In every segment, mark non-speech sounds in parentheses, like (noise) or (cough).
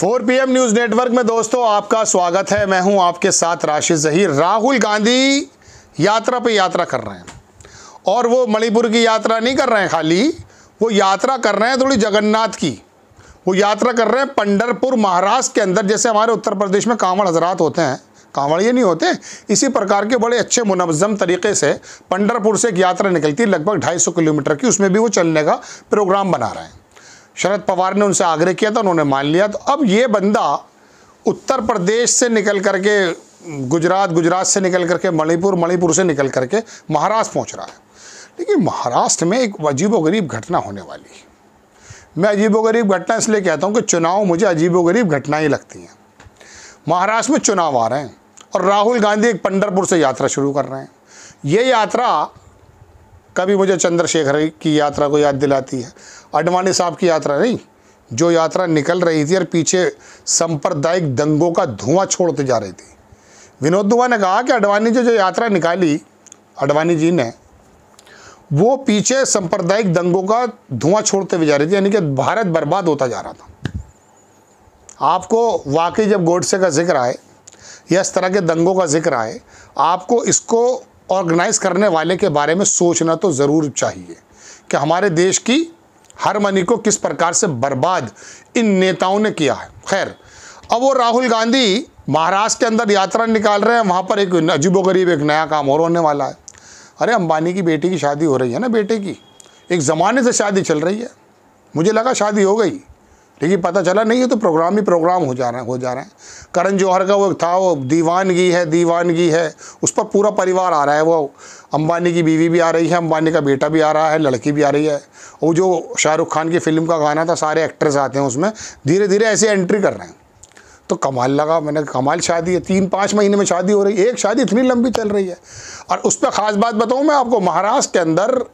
4 PM news network में दोस्तों आपका स्वागत है मैं हूं आपके साथ राशिद जहीर राहुल गांधी यात्रा पे यात्रा कर रहे हैं और वो मणिपुर की यात्रा नहीं कर रहे हैं खाली वो यात्रा कर रहे हैं थोड़ी जगन्नाथ की वो यात्रा कर रहे हैं पंडरपुर महाराष्ट्र के अंदर जैसे हमारे उत्तर प्रदेश में कांवड़ हजरात होते हैं कांवड़ ये नहीं होते इसी प्रकार के बड़े अच्छे मुनज़म तरीके से पंडरपुर से एक यात्रा निकलती है लगभग ढाई किलोमीटर की उसमें भी वो चलने का प्रोग्राम बना रहे हैं शरद पवार ने उनसे आग्रह किया था उन्होंने मान लिया तो अब ये बंदा उत्तर प्रदेश से निकल करके गुजरात गुजरात से निकल करके मणिपुर मणिपुर से निकल करके महाराष्ट्र पहुंच रहा है लेकिन महाराष्ट्र में एक अजीबोगरीब घटना होने वाली है मैं अजीबोगरीब घटना इसलिए कहता हूँ कि चुनाव मुझे अजीबोगरीब घटनाएँ लगती हैं महाराष्ट्र में चुनाव आ रहे हैं और राहुल गांधी एक पंडरपुर से यात्रा शुरू कर रहे हैं ये यात्रा कभी मुझे चंद्रशेखर की यात्रा को याद दिलाती है अडवाणी साहब की यात्रा नहीं जो यात्रा निकल रही थी और पीछे सांप्रदायिक दंगों का धुआं छोड़ते जा रही थी विनोद दुआ ने कहा कि अडवाणी जो जो यात्रा निकाली अडवाणी जी ने वो पीछे सांप्रदायिक दंगों का धुआं छोड़ते हुए जा रही थी यानी कि भारत बर्बाद होता जा रहा था आपको वाकई जब गोडसे का जिक्र आए या इस तरह के दंगों का जिक्र आए आपको इसको ऑर्गेनाइज़ करने वाले के बारे में सोचना तो ज़रूर चाहिए कि हमारे देश की हर मनी को किस प्रकार से बर्बाद इन नेताओं ने किया है खैर अब वो राहुल गांधी महाराष्ट्र के अंदर यात्रा निकाल रहे हैं वहाँ पर एक अजीबोगरीब एक नया काम और होने वाला है अरे अंबानी की बेटी की शादी हो रही है ना बेटे की एक ज़माने से शादी चल रही है मुझे लगा शादी हो गई लेकिन पता चला नहीं है तो प्रोग्राम ही प्रोग्राम हो जा रहा है हो जा रहा है करण जौहर का वो था वो दीवानगी है दीवानगी है उस पर पूरा परिवार आ रहा है वो अंबानी की बीवी भी आ रही है अंबानी का बेटा भी आ रहा है लड़की भी आ रही है वो जो शाहरुख खान की फिल्म का गाना था सारे एक्टर्स आते हैं उसमें धीरे धीरे ऐसे एंट्री कर रहे हैं तो कमाल लगा मैंने कमाल शादी है तीन पाँच महीने में शादी हो रही है एक शादी इतनी लंबी चल रही है और उस पर ख़ास बात बताऊँ मैं आपको महाराष्ट्र के अंदर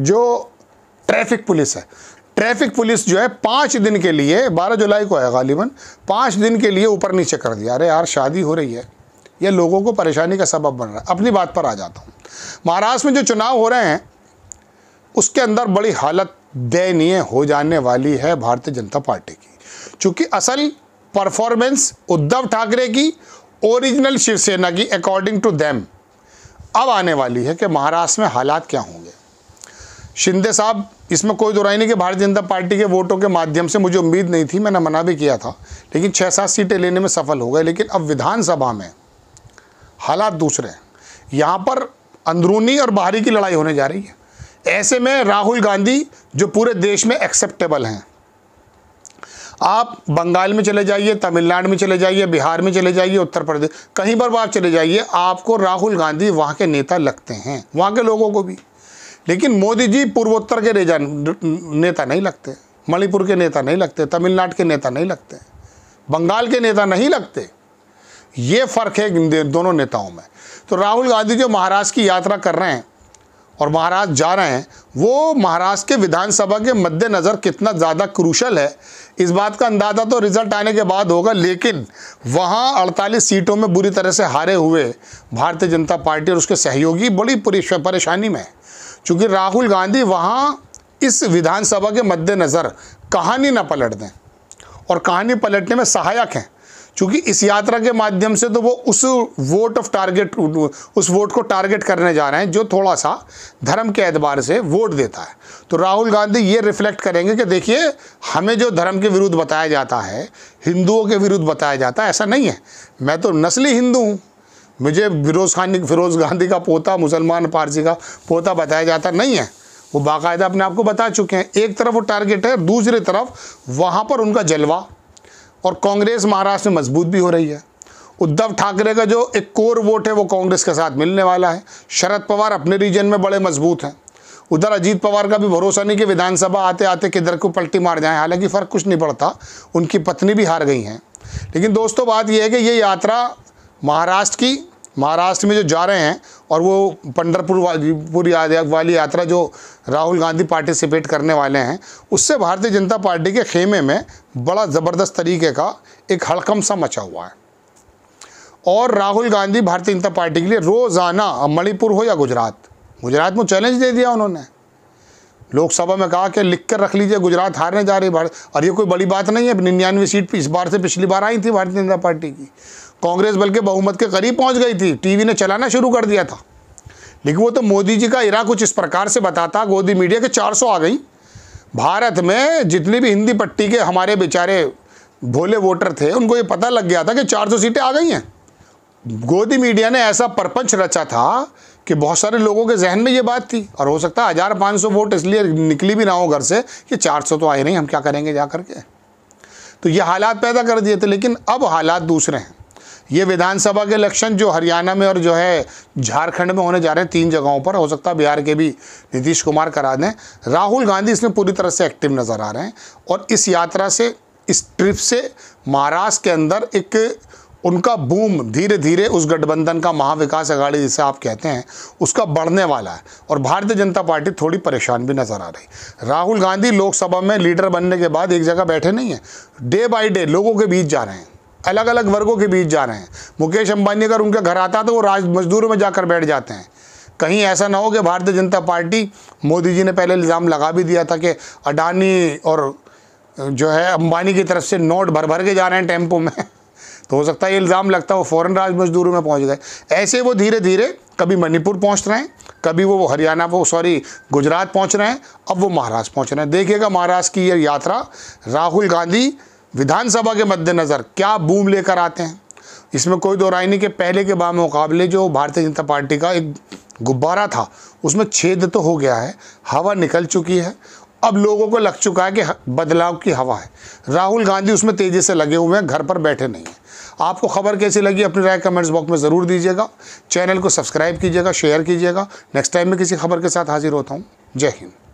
जो ट्रैफिक पुलिस है ट्रैफिक पुलिस जो है पाँच दिन के लिए बारह जुलाई को है गालिबा पाँच दिन के लिए ऊपर नीचे कर दिया अरे यार शादी हो रही है यह लोगों को परेशानी का सबब बन रहा है अपनी बात पर आ जाता हूँ महाराष्ट्र में जो चुनाव हो रहे हैं उसके अंदर बड़ी हालत दयनीय हो जाने वाली है भारतीय जनता पार्टी की चूँकि असल परफॉर्मेंस उद्धव ठाकरे की ओरिजिनल शिवसेना की अकॉर्डिंग टू देम अब आने वाली है कि महाराष्ट्र में हालात क्या होंगे शिंदे साहब इसमें कोई दोराई नहीं कि भारतीय जनता पार्टी के वोटों के माध्यम से मुझे उम्मीद नहीं थी मैंने मना भी किया था लेकिन छः सात सीटें लेने में सफल हो गए लेकिन अब विधानसभा में हालात दूसरे हैं यहाँ पर अंदरूनी और बाहरी की लड़ाई होने जा रही है ऐसे में राहुल गांधी जो पूरे देश में एक्सेप्टेबल हैं आप बंगाल में चले जाइए तमिलनाडु में चले जाइए बिहार में चले जाइए उत्तर प्रदेश कहीं पर आप चले जाइए आपको राहुल गांधी वहाँ के नेता लगते हैं वहाँ के लोगों को भी लेकिन मोदी जी पूर्वोत्तर के नेता नेता नहीं लगते मणिपुर के नेता नहीं लगते तमिलनाडु के नेता नहीं लगते बंगाल के नेता नहीं लगते ये फ़र्क है दोनों नेताओं में तो राहुल गांधी जो महाराष्ट्र की यात्रा कर रहे हैं और महाराष्ट्र जा रहे हैं वो महाराष्ट्र के विधानसभा के मद्देनज़र कितना ज़्यादा क्रूशल है इस बात का अंदाज़ा तो रिजल्ट आने के बाद होगा लेकिन वहाँ 48 सीटों में बुरी तरह से हारे हुए भारतीय जनता पार्टी और उसके सहयोगी बड़ी परेशानी में है क्योंकि राहुल गांधी वहाँ इस विधानसभा के मद्देनज़र कहानी ना पलट दें और कहानी पलटने में सहायक हैं क्योंकि इस यात्रा के माध्यम से तो वो उस वोट ऑफ टारगेट उस वोट को टारगेट करने जा रहे हैं जो थोड़ा सा धर्म के एतबार से वोट देता है तो राहुल गांधी ये रिफ्लेक्ट करेंगे कि देखिए हमें जो धर्म के विरुद्ध बताया जाता है हिंदुओं के विरुद्ध बताया जाता है ऐसा नहीं है मैं तो नस्ली हिंदू हूँ मुझे फिरोज़ खान फिरोज़ गांधी का पोता मुसलमान पारसी का पोता बताया जाता नहीं है वो बाकायदा अपने आप को बता चुके हैं एक तरफ वो टारगेट है दूसरी तरफ वहाँ पर उनका जलवा और कांग्रेस महाराष्ट्र में मजबूत भी हो रही है उद्धव ठाकरे का जो एक कोर वोट है वो कांग्रेस के साथ मिलने वाला है शरद पवार अपने रीजन में बड़े मजबूत हैं उधर अजीत पवार का भी भरोसा नहीं कि विधानसभा आते आते किधर को पलटी मार जाएं हालांकि फ़र्क कुछ नहीं पड़ता उनकी पत्नी भी हार गई हैं लेकिन दोस्तों बात यह है कि ये यात्रा महाराष्ट्र की महाराष्ट्र में जो जा रहे हैं और वो पंडरपुर पूरी वाली यात्रा जो राहुल गांधी पार्टिसिपेट करने वाले हैं उससे भारतीय जनता पार्टी के खेमे में बड़ा ज़बरदस्त तरीके का एक हड़कम सा मचा हुआ है और राहुल गांधी भारतीय जनता पार्टी के लिए रोज़ाना मणिपुर हो या गुजरात गुजरात में चैलेंज दे दिया उन्होंने लोकसभा में कहा कि लिख कर रख लीजिए गुजरात हारने जा रही भारत और ये कोई बड़ी बात नहीं है निन्यानवे सीट इस बार से पिछली बार आई थी भारतीय जनता पार्टी की कांग्रेस बल्कि बहुमत के करीब पहुंच गई थी टीवी ने चलाना शुरू कर दिया था लेकिन वो तो मोदी जी का इरा कुछ इस प्रकार से बताता गोदी मीडिया के 400 आ गई भारत में जितनी भी हिंदी पट्टी के हमारे बेचारे भोले वोटर थे उनको ये पता लग गया था कि 400 सीटें आ गई हैं गोदी मीडिया ने ऐसा परपंच रचा था कि बहुत सारे लोगों के जहन में ये बात थी और हो सकता है हज़ार पाँच सौ वोट इसलिए निकली भी ना हो घर से कि चार सौ तो आए नहीं हम क्या करेंगे जा करके तो ये हालात पैदा कर दिए थे लेकिन अब हालात दूसरे हैं ये विधानसभा के इलेक्शन जो हरियाणा में और जो है झारखंड में होने जा रहे हैं तीन जगहों पर हो सकता है बिहार के भी नीतीश कुमार करा दें राहुल गांधी इसमें पूरी तरह से एक्टिव नज़र आ रहे हैं और इस यात्रा से इस ट्रिप से महाराष्ट्र के अंदर एक उनका बूम धीरे धीरे उस गठबंधन का महाविकास अगाड़ी जिसे आप कहते हैं उसका बढ़ने वाला है और भारतीय जनता पार्टी थोड़ी परेशान भी नज़र आ रही राहुल गांधी लोकसभा में लीडर बनने के बाद एक जगह बैठे नहीं हैं डे बाई डे लोगों के बीच जा रहे हैं अलग अलग वर्गों के बीच जा रहे हैं मुकेश अंबानी अगर उनके घर आता तो वो राज मजदूरों में जाकर बैठ जाते हैं कहीं ऐसा ना हो कि भारतीय जनता पार्टी मोदी जी ने पहले इल्ज़ाम लगा भी दिया था कि अडानी और जो है अंबानी की तरफ से नोट भर भर के जा रहे हैं टेम्पो में (laughs) तो हो सकता है ये इल्ज़ाम लगता है वो फ़ौरन राज मजदूरों में पहुंच गए ऐसे वो धीरे धीरे कभी मणिपुर पहुंच रहे हैं कभी वो हरियाणा वो सॉरी गुजरात पहुंच रहे हैं अब वो महाराष्ट्र पहुंच रहे हैं देखिएगा महाराष्ट्र की ये यात्रा राहुल गांधी विधानसभा के मद्देनज़र क्या बूम लेकर आते हैं इसमें कोई दो राय नहीं कि पहले के बामुकाबले जो भारतीय जनता पार्टी का एक गुब्बारा था उसमें छेद तो हो गया है हवा निकल चुकी है अब लोगों को लग चुका है कि बदलाव की हवा है राहुल गांधी उसमें तेज़ी से लगे हुए हैं घर पर बैठे नहीं हैं आपको खबर कैसी लगी अपनी राय कमेंट्स बॉक्स में ज़रूर दीजिएगा चैनल को सब्सक्राइब कीजिएगा शेयर कीजिएगा नेक्स्ट टाइम में किसी खबर के साथ हाजिर होता हूँ जय हिंद